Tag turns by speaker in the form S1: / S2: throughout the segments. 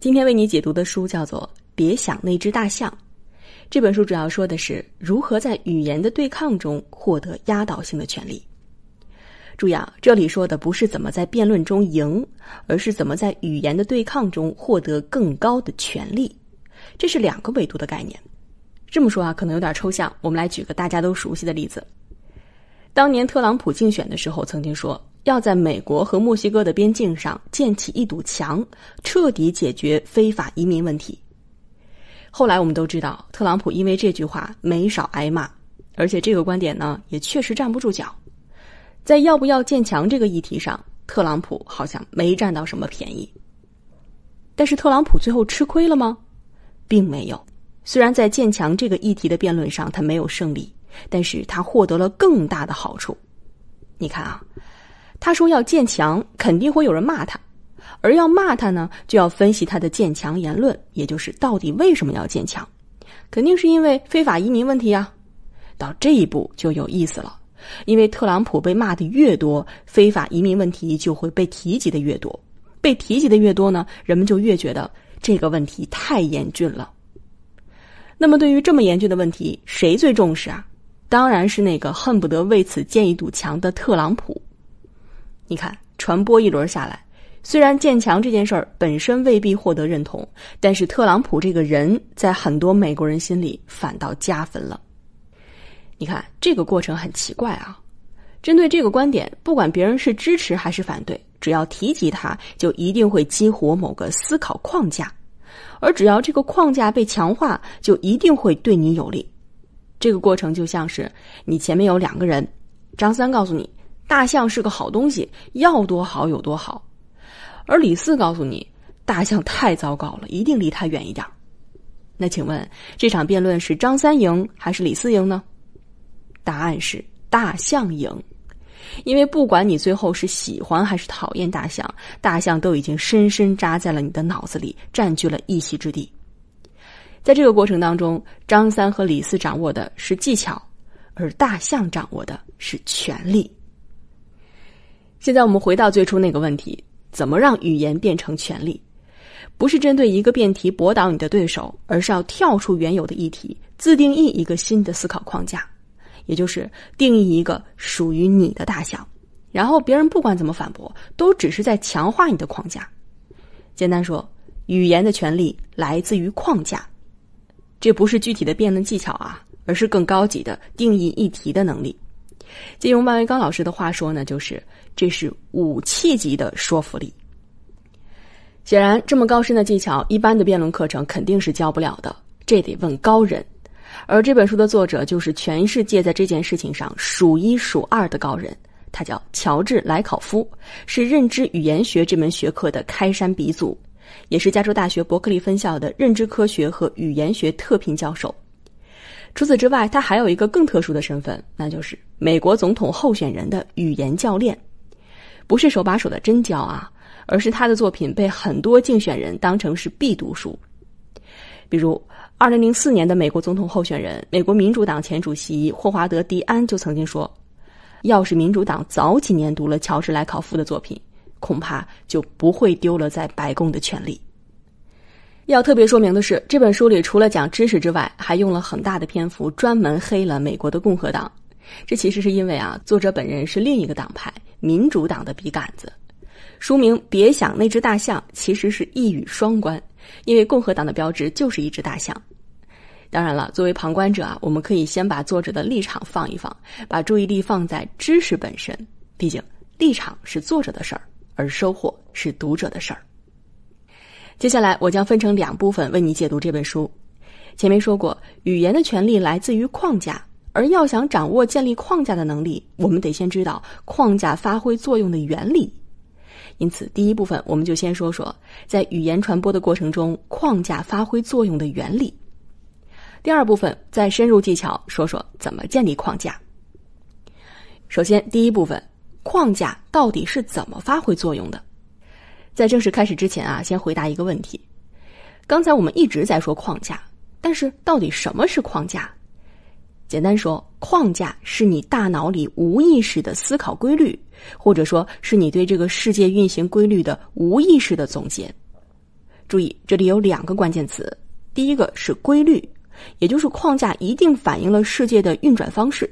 S1: 今天为你解读的书叫做《别想那只大象》，这本书主要说的是如何在语言的对抗中获得压倒性的权利。注意啊，这里说的不是怎么在辩论中赢，而是怎么在语言的对抗中获得更高的权利，这是两个维度的概念。这么说啊，可能有点抽象。我们来举个大家都熟悉的例子：当年特朗普竞选的时候，曾经说。要在美国和墨西哥的边境上建起一堵墙，彻底解决非法移民问题。后来我们都知道，特朗普因为这句话没少挨骂，而且这个观点呢也确实站不住脚。在要不要建墙这个议题上，特朗普好像没占到什么便宜。但是特朗普最后吃亏了吗？并没有。虽然在建墙这个议题的辩论上他没有胜利，但是他获得了更大的好处。你看啊。他说要建墙，肯定会有人骂他，而要骂他呢，就要分析他的建墙言论，也就是到底为什么要建墙，肯定是因为非法移民问题啊。到这一步就有意思了，因为特朗普被骂的越多，非法移民问题就会被提及的越多，被提及的越多呢，人们就越觉得这个问题太严峻了。那么，对于这么严峻的问题，谁最重视啊？当然是那个恨不得为此建一堵墙的特朗普。你看，传播一轮下来，虽然建墙这件事儿本身未必获得认同，但是特朗普这个人，在很多美国人心里反倒加分了。你看，这个过程很奇怪啊。针对这个观点，不管别人是支持还是反对，只要提及他，就一定会激活某个思考框架，而只要这个框架被强化，就一定会对你有利。这个过程就像是你前面有两个人，张三告诉你。大象是个好东西，要多好有多好。而李四告诉你，大象太糟糕了，一定离它远一点。那请问这场辩论是张三赢还是李四赢呢？答案是大象赢，因为不管你最后是喜欢还是讨厌大象，大象都已经深深扎在了你的脑子里，占据了一席之地。在这个过程当中，张三和李四掌握的是技巧，而大象掌握的是权力。现在我们回到最初那个问题：怎么让语言变成权力？不是针对一个辩题驳倒你的对手，而是要跳出原有的议题，自定义一个新的思考框架，也就是定义一个属于你的大小，然后别人不管怎么反驳，都只是在强化你的框架。简单说，语言的权利来自于框架。这不是具体的辩论技巧啊，而是更高级的定义议题的能力。借用万维刚老师的话说呢，就是。这是武器级的说服力。显然，这么高深的技巧，一般的辩论课程肯定是教不了的，这得问高人。而这本书的作者就是全世界在这件事情上数一数二的高人，他叫乔治·莱考夫，是认知语言学这门学科的开山鼻祖，也是加州大学伯克利分校的认知科学和语言学特聘教授。除此之外，他还有一个更特殊的身份，那就是美国总统候选人的语言教练。不是手把手的真教啊，而是他的作品被很多竞选人当成是必读书。比如，二零零四年的美国总统候选人、美国民主党前主席霍华德·迪安就曾经说：“要是民主党早几年读了乔治·莱考夫的作品，恐怕就不会丢了在白宫的权利。”要特别说明的是，这本书里除了讲知识之外，还用了很大的篇幅专门黑了美国的共和党。这其实是因为啊，作者本人是另一个党派。民主党的笔杆子，书名《别想那只大象》其实是一语双关，因为共和党的标志就是一只大象。当然了，作为旁观者啊，我们可以先把作者的立场放一放，把注意力放在知识本身。毕竟，立场是作者的事儿，而收获是读者的事儿。接下来，我将分成两部分为你解读这本书。前面说过，语言的权利来自于框架。而要想掌握建立框架的能力，我们得先知道框架发挥作用的原理。因此，第一部分我们就先说说在语言传播的过程中框架发挥作用的原理。第二部分再深入技巧，说说怎么建立框架。首先，第一部分，框架到底是怎么发挥作用的？在正式开始之前啊，先回答一个问题：刚才我们一直在说框架，但是到底什么是框架？简单说，框架是你大脑里无意识的思考规律，或者说，是你对这个世界运行规律的无意识的总结。注意，这里有两个关键词：第一个是规律，也就是框架一定反映了世界的运转方式，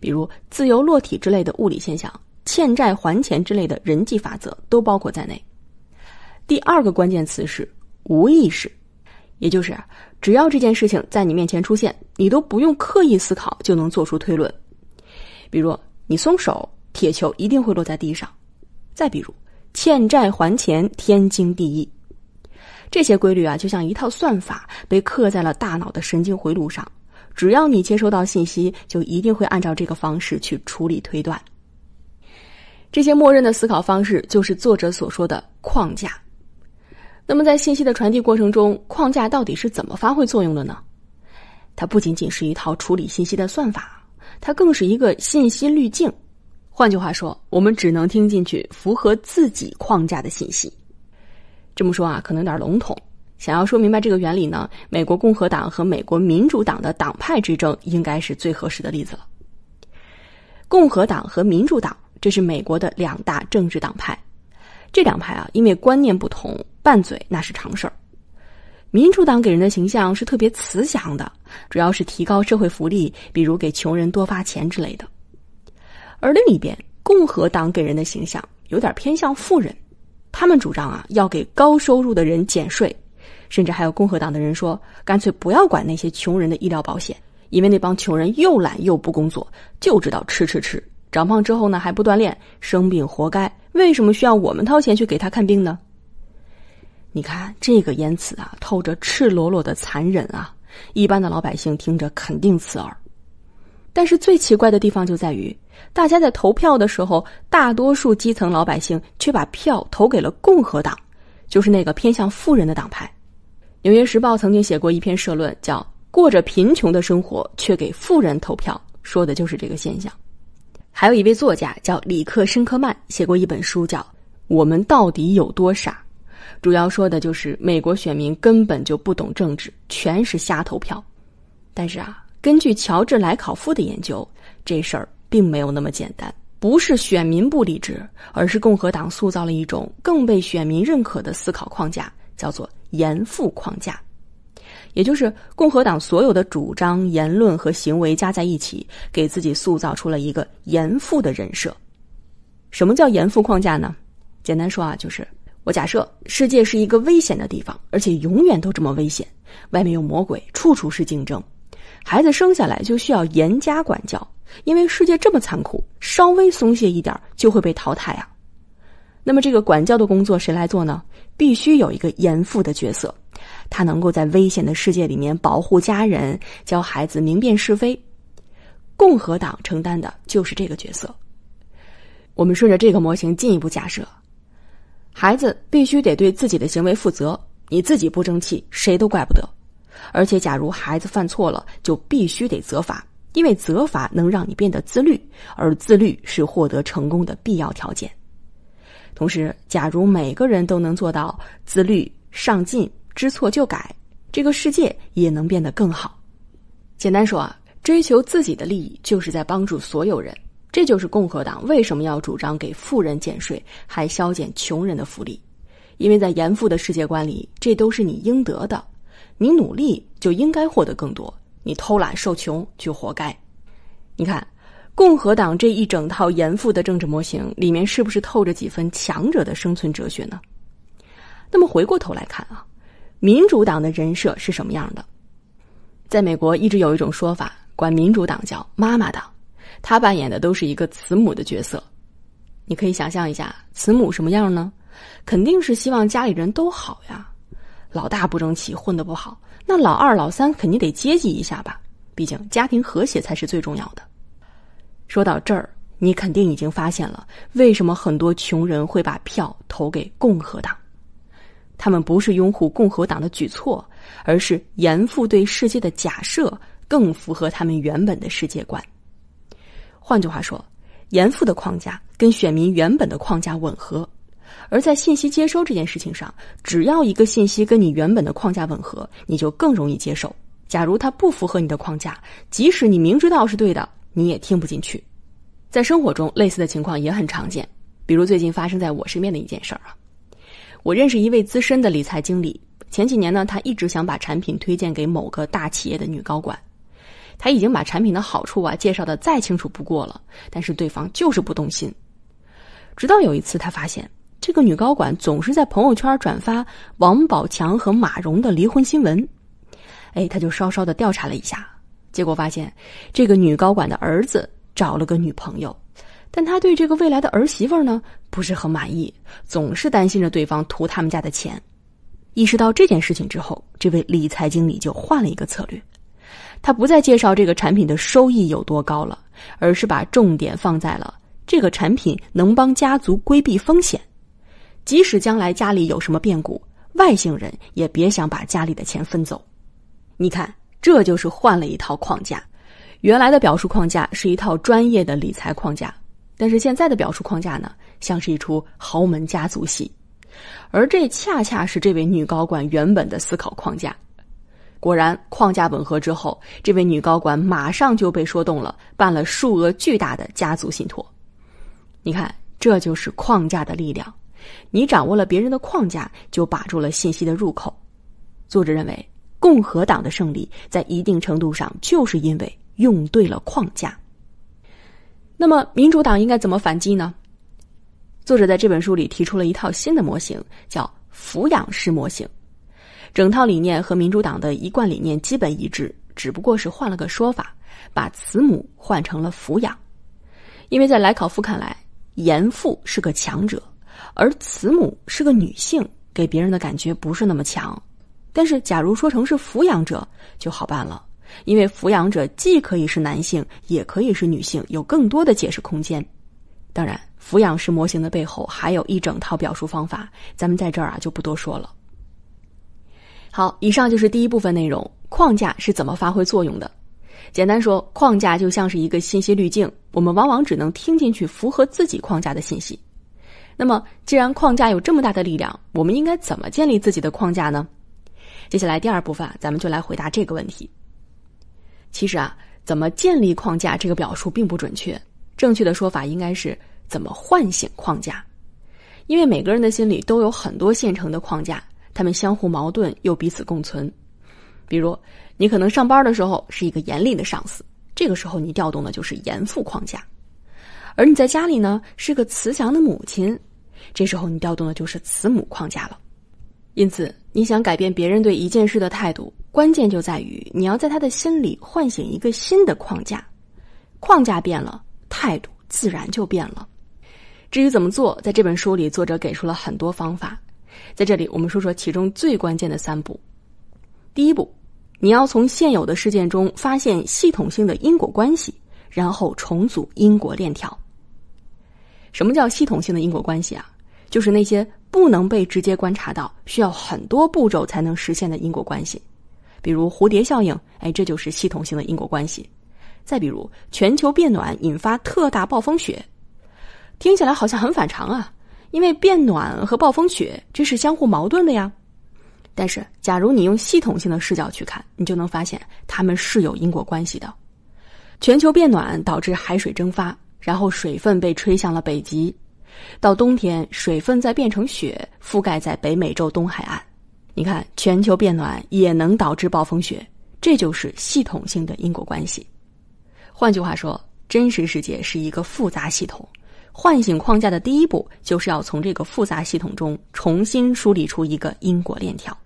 S1: 比如自由落体之类的物理现象，欠债还钱之类的人际法则都包括在内；第二个关键词是无意识，也就是。只要这件事情在你面前出现，你都不用刻意思考就能做出推论。比如，你松手，铁球一定会落在地上；再比如，欠债还钱，天经地义。这些规律啊，就像一套算法，被刻在了大脑的神经回路上。只要你接收到信息，就一定会按照这个方式去处理推断。这些默认的思考方式，就是作者所说的框架。那么，在信息的传递过程中，框架到底是怎么发挥作用的呢？它不仅仅是一套处理信息的算法，它更是一个信息滤镜。换句话说，我们只能听进去符合自己框架的信息。这么说啊，可能有点笼统。想要说明白这个原理呢，美国共和党和美国民主党的党派之争应该是最合适的例子了。共和党和民主党，这是美国的两大政治党派。这两派啊，因为观念不同。拌嘴那是常事儿。民主党给人的形象是特别慈祥的，主要是提高社会福利，比如给穷人多发钱之类的。而另一边，共和党给人的形象有点偏向富人，他们主张啊要给高收入的人减税，甚至还有共和党的人说，干脆不要管那些穷人的医疗保险，因为那帮穷人又懒又不工作，就知道吃吃吃，长胖之后呢还不锻炼，生病活该，为什么需要我们掏钱去给他看病呢？你看这个言辞啊，透着赤裸裸的残忍啊！一般的老百姓听着肯定刺耳。但是最奇怪的地方就在于，大家在投票的时候，大多数基层老百姓却把票投给了共和党，就是那个偏向富人的党派。《纽约时报》曾经写过一篇社论，叫“过着贫穷的生活却给富人投票”，说的就是这个现象。还有一位作家叫里克·申科曼，写过一本书叫《我们到底有多傻》。主要说的就是美国选民根本就不懂政治，全是瞎投票。但是啊，根据乔治·莱考夫的研究，这事儿并没有那么简单，不是选民不理智，而是共和党塑造了一种更被选民认可的思考框架，叫做“严父框架”。也就是共和党所有的主张、言论和行为加在一起，给自己塑造出了一个严父的人设。什么叫严父框架呢？简单说啊，就是。我假设世界是一个危险的地方，而且永远都这么危险。外面有魔鬼，处处是竞争。孩子生下来就需要严加管教，因为世界这么残酷，稍微松懈一点就会被淘汰啊。那么，这个管教的工作谁来做呢？必须有一个严父的角色，他能够在危险的世界里面保护家人，教孩子明辨是非。共和党承担的就是这个角色。我们顺着这个模型进一步假设。孩子必须得对自己的行为负责，你自己不争气，谁都怪不得。而且，假如孩子犯错了，就必须得责罚，因为责罚能让你变得自律，而自律是获得成功的必要条件。同时，假如每个人都能做到自律、上进、知错就改，这个世界也能变得更好。简单说啊，追求自己的利益就是在帮助所有人。这就是共和党为什么要主张给富人减税，还削减穷人的福利，因为在严父的世界观里，这都是你应得的，你努力就应该获得更多，你偷懒受穷就活该。你看，共和党这一整套严父的政治模型里面，是不是透着几分强者的生存哲学呢？那么回过头来看啊，民主党的人设是什么样的？在美国一直有一种说法，管民主党叫“妈妈党”。他扮演的都是一个慈母的角色，你可以想象一下，慈母什么样呢？肯定是希望家里人都好呀。老大不争气，混的不好，那老二老三肯定得接济一下吧。毕竟家庭和谐才是最重要的。说到这儿，你肯定已经发现了，为什么很多穷人会把票投给共和党？他们不是拥护共和党的举措，而是严父对世界的假设更符合他们原本的世界观。换句话说，严复的框架跟选民原本的框架吻合，而在信息接收这件事情上，只要一个信息跟你原本的框架吻合，你就更容易接受。假如它不符合你的框架，即使你明知道是对的，你也听不进去。在生活中，类似的情况也很常见。比如最近发生在我身边的一件事儿啊，我认识一位资深的理财经理，前几年呢，他一直想把产品推荐给某个大企业的女高管。他已经把产品的好处啊介绍的再清楚不过了，但是对方就是不动心。直到有一次，他发现这个女高管总是在朋友圈转发王宝强和马蓉的离婚新闻，哎，他就稍稍的调查了一下，结果发现这个女高管的儿子找了个女朋友，但他对这个未来的儿媳妇呢不是很满意，总是担心着对方图他们家的钱。意识到这件事情之后，这位理财经理就换了一个策略。他不再介绍这个产品的收益有多高了，而是把重点放在了这个产品能帮家族规避风险，即使将来家里有什么变故，外姓人也别想把家里的钱分走。你看，这就是换了一套框架，原来的表述框架是一套专业的理财框架，但是现在的表述框架呢，像是一出豪门家族戏，而这恰恰是这位女高管原本的思考框架。果然，框架吻合之后，这位女高管马上就被说动了，办了数额巨大的家族信托。你看，这就是框架的力量。你掌握了别人的框架，就把住了信息的入口。作者认为，共和党的胜利在一定程度上就是因为用对了框架。那么，民主党应该怎么反击呢？作者在这本书里提出了一套新的模型，叫“抚养式模型”。整套理念和民主党的一贯理念基本一致，只不过是换了个说法，把慈母换成了抚养。因为在莱考夫看来，严父是个强者，而慈母是个女性，给别人的感觉不是那么强。但是，假如说成是抚养者就好办了，因为抚养者既可以是男性，也可以是女性，有更多的解释空间。当然，抚养式模型的背后还有一整套表述方法，咱们在这儿啊就不多说了。好，以上就是第一部分内容，框架是怎么发挥作用的？简单说，框架就像是一个信息滤镜，我们往往只能听进去符合自己框架的信息。那么，既然框架有这么大的力量，我们应该怎么建立自己的框架呢？接下来第二部分，咱们就来回答这个问题。其实啊，怎么建立框架这个表述并不准确，正确的说法应该是怎么唤醒框架，因为每个人的心里都有很多现成的框架。他们相互矛盾，又彼此共存。比如，你可能上班的时候是一个严厉的上司，这个时候你调动的就是严父框架；而你在家里呢是个慈祥的母亲，这时候你调动的就是慈母框架了。因此，你想改变别人对一件事的态度，关键就在于你要在他的心里唤醒一个新的框架。框架变了，态度自然就变了。至于怎么做，在这本书里，作者给出了很多方法。在这里，我们说说其中最关键的三步。第一步，你要从现有的事件中发现系统性的因果关系，然后重组因果链条。什么叫系统性的因果关系啊？就是那些不能被直接观察到、需要很多步骤才能实现的因果关系。比如蝴蝶效应，哎，这就是系统性的因果关系。再比如，全球变暖引发特大暴风雪，听起来好像很反常啊。因为变暖和暴风雪这是相互矛盾的呀，但是假如你用系统性的视角去看，你就能发现它们是有因果关系的。全球变暖导致海水蒸发，然后水分被吹向了北极，到冬天水分再变成雪覆盖在北美洲东海岸。你看，全球变暖也能导致暴风雪，这就是系统性的因果关系。换句话说，真实世界是一个复杂系统。唤醒框架的第一步，就是要从这个复杂系统中重新梳理出一个因果链条。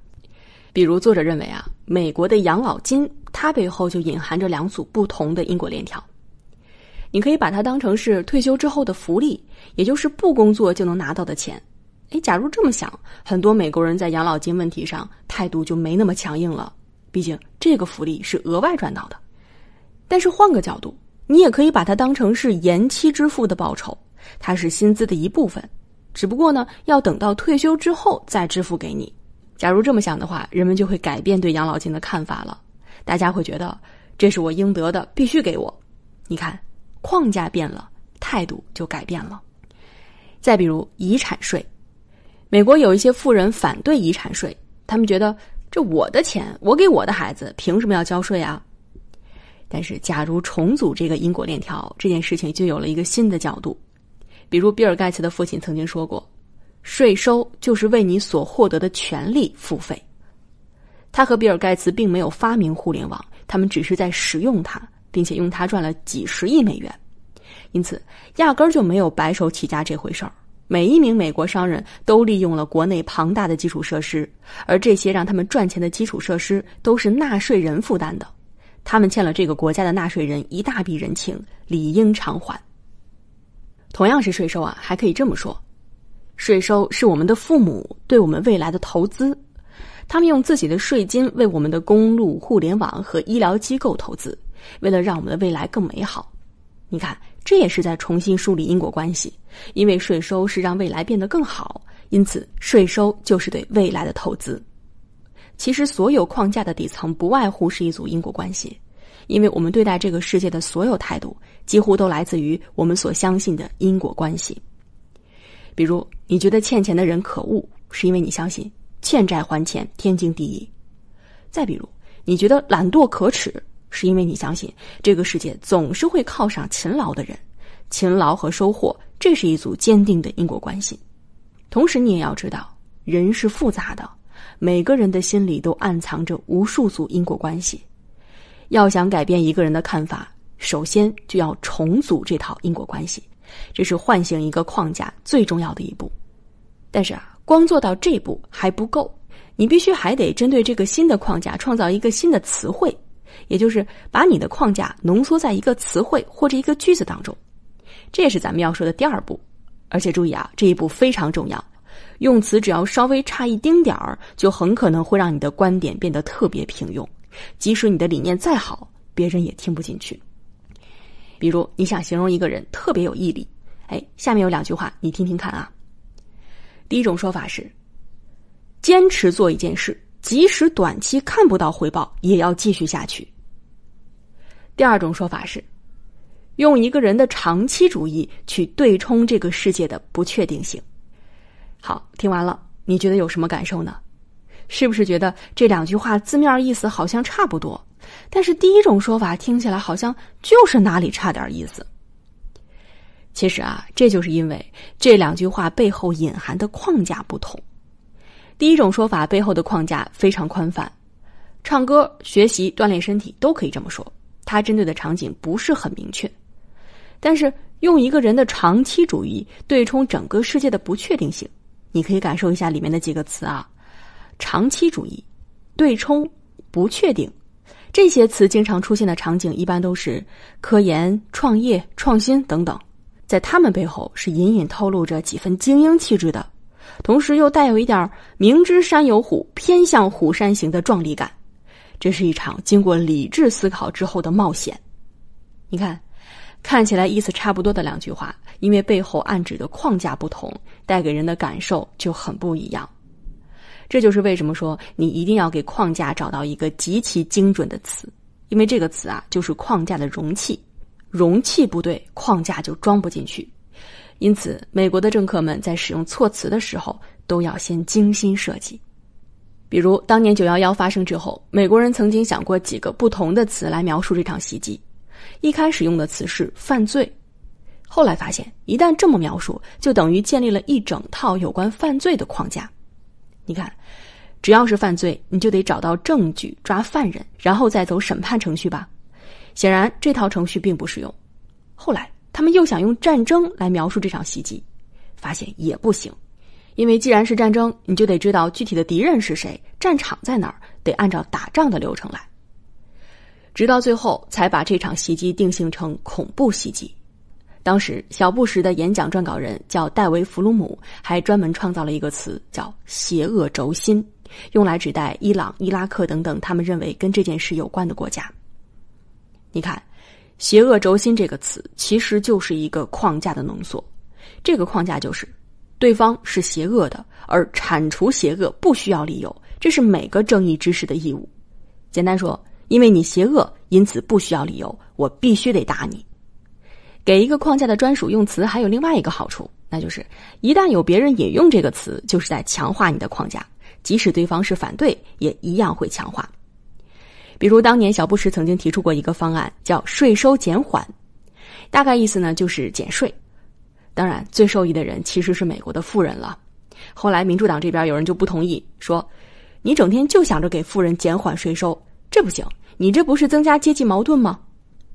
S1: 比如，作者认为啊，美国的养老金，它背后就隐含着两组不同的因果链条。你可以把它当成是退休之后的福利，也就是不工作就能拿到的钱。哎，假如这么想，很多美国人在养老金问题上态度就没那么强硬了，毕竟这个福利是额外赚到的。但是换个角度，你也可以把它当成是延期支付的报酬。它是薪资的一部分，只不过呢，要等到退休之后再支付给你。假如这么想的话，人们就会改变对养老金的看法了。大家会觉得这是我应得的，必须给我。你看，框架变了，态度就改变了。再比如遗产税，美国有一些富人反对遗产税，他们觉得这我的钱，我给我的孩子，凭什么要交税啊？但是，假如重组这个因果链条，这件事情就有了一个新的角度。比如，比尔·盖茨的父亲曾经说过：“税收就是为你所获得的权利付费。”他和比尔·盖茨并没有发明互联网，他们只是在使用它，并且用它赚了几十亿美元。因此，压根儿就没有白手起家这回事儿。每一名美国商人都利用了国内庞大的基础设施，而这些让他们赚钱的基础设施都是纳税人负担的。他们欠了这个国家的纳税人一大笔人情，理应偿还。同样是税收啊，还可以这么说：税收是我们的父母对我们未来的投资，他们用自己的税金为我们的公路、互联网和医疗机构投资，为了让我们的未来更美好。你看，这也是在重新梳理因果关系，因为税收是让未来变得更好，因此税收就是对未来的投资。其实，所有框架的底层不外乎是一组因果关系。因为我们对待这个世界的所有态度，几乎都来自于我们所相信的因果关系。比如，你觉得欠钱的人可恶，是因为你相信“欠债还钱，天经地义”。再比如，你觉得懒惰可耻，是因为你相信这个世界总是会犒赏勤劳的人，勤劳和收获，这是一组坚定的因果关系。同时，你也要知道，人是复杂的，每个人的心里都暗藏着无数组因果关系。要想改变一个人的看法，首先就要重组这套因果关系，这是唤醒一个框架最重要的一步。但是啊，光做到这步还不够，你必须还得针对这个新的框架创造一个新的词汇，也就是把你的框架浓缩在一个词汇或者一个句子当中，这也是咱们要说的第二步。而且注意啊，这一步非常重要，用词只要稍微差一丁点儿，就很可能会让你的观点变得特别平庸。即使你的理念再好，别人也听不进去。比如，你想形容一个人特别有毅力，哎，下面有两句话，你听听看啊。第一种说法是，坚持做一件事，即使短期看不到回报，也要继续下去。第二种说法是，用一个人的长期主义去对冲这个世界的不确定性。好，听完了，你觉得有什么感受呢？是不是觉得这两句话字面意思好像差不多？但是第一种说法听起来好像就是哪里差点意思。其实啊，这就是因为这两句话背后隐含的框架不同。第一种说法背后的框架非常宽泛，唱歌、学习、锻炼身体都可以这么说。它针对的场景不是很明确。但是用一个人的长期主义对冲整个世界的不确定性，你可以感受一下里面的几个词啊。长期主义、对冲、不确定，这些词经常出现的场景，一般都是科研、创业、创新等等。在他们背后，是隐隐透露着几分精英气质的，同时又带有一点明知山有虎，偏向虎山行的壮丽感。这是一场经过理智思考之后的冒险。你看，看起来意思差不多的两句话，因为背后暗指的框架不同，带给人的感受就很不一样。这就是为什么说你一定要给框架找到一个极其精准的词，因为这个词啊就是框架的容器，容器不对，框架就装不进去。因此，美国的政客们在使用措辞的时候都要先精心设计。比如，当年九幺幺发生之后，美国人曾经想过几个不同的词来描述这场袭击。一开始用的词是“犯罪”，后来发现，一旦这么描述，就等于建立了一整套有关犯罪的框架。你看，只要是犯罪，你就得找到证据抓犯人，然后再走审判程序吧。显然，这套程序并不实用。后来，他们又想用战争来描述这场袭击，发现也不行，因为既然是战争，你就得知道具体的敌人是谁，战场在哪儿，得按照打仗的流程来。直到最后，才把这场袭击定性成恐怖袭击。当时，小布什的演讲撰稿人叫戴维·弗鲁姆，还专门创造了一个词，叫“邪恶轴心”，用来指代伊朗、伊拉克等等他们认为跟这件事有关的国家。你看，“邪恶轴心”这个词其实就是一个框架的浓缩，这个框架就是：对方是邪恶的，而铲除邪恶不需要理由，这是每个正义之士的义务。简单说，因为你邪恶，因此不需要理由，我必须得打你。给一个框架的专属用词，还有另外一个好处，那就是一旦有别人引用这个词，就是在强化你的框架，即使对方是反对，也一样会强化。比如当年小布什曾经提出过一个方案，叫税收减缓，大概意思呢就是减税，当然最受益的人其实是美国的富人了。后来民主党这边有人就不同意，说你整天就想着给富人减缓税收，这不行，你这不是增加阶级矛盾吗？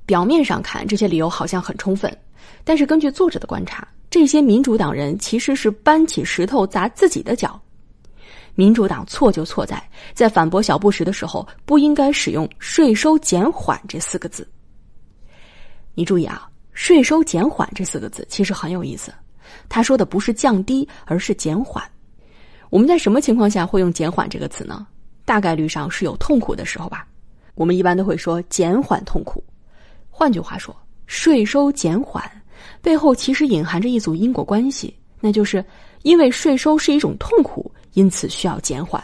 S1: 表面上看，这些理由好像很充分，但是根据作者的观察，这些民主党人其实是搬起石头砸自己的脚。民主党错就错在在反驳小布什的时候，不应该使用“税收减缓”这四个字。你注意啊，“税收减缓”这四个字其实很有意思。他说的不是降低，而是减缓。我们在什么情况下会用“减缓”这个词呢？大概率上是有痛苦的时候吧。我们一般都会说“减缓痛苦”。换句话说，税收减缓背后其实隐含着一组因果关系，那就是因为税收是一种痛苦，因此需要减缓。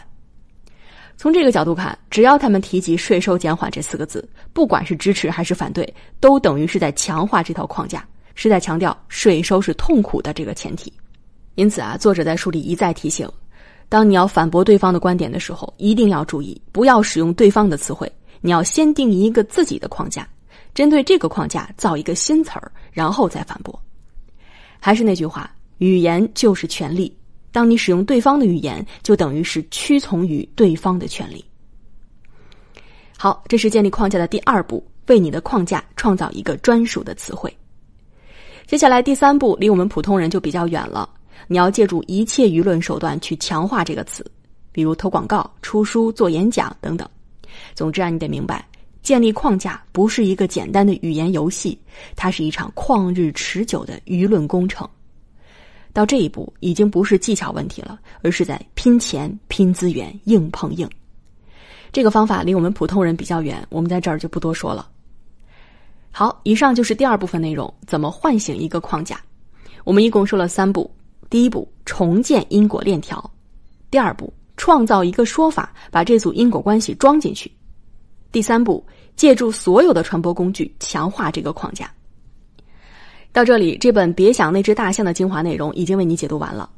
S1: 从这个角度看，只要他们提及“税收减缓”这四个字，不管是支持还是反对，都等于是在强化这套框架，是在强调税收是痛苦的这个前提。因此啊，作者在书里一再提醒：当你要反驳对方的观点的时候，一定要注意，不要使用对方的词汇，你要先定一个自己的框架。针对这个框架造一个新词儿，然后再反驳。还是那句话，语言就是权利。当你使用对方的语言，就等于是屈从于对方的权利。好，这是建立框架的第二步，为你的框架创造一个专属的词汇。接下来第三步，离我们普通人就比较远了。你要借助一切舆论手段去强化这个词，比如投广告、出书、做演讲等等。总之啊，你得明白。建立框架不是一个简单的语言游戏，它是一场旷日持久的舆论工程。到这一步，已经不是技巧问题了，而是在拼钱、拼资源、硬碰硬。这个方法离我们普通人比较远，我们在这儿就不多说了。好，以上就是第二部分内容：怎么唤醒一个框架？我们一共说了三步：第一步，重建因果链条；第二步，创造一个说法，把这组因果关系装进去。第三步，借助所有的传播工具强化这个框架。到这里，这本《别想那只大象》的精华内容已经为你解读完了。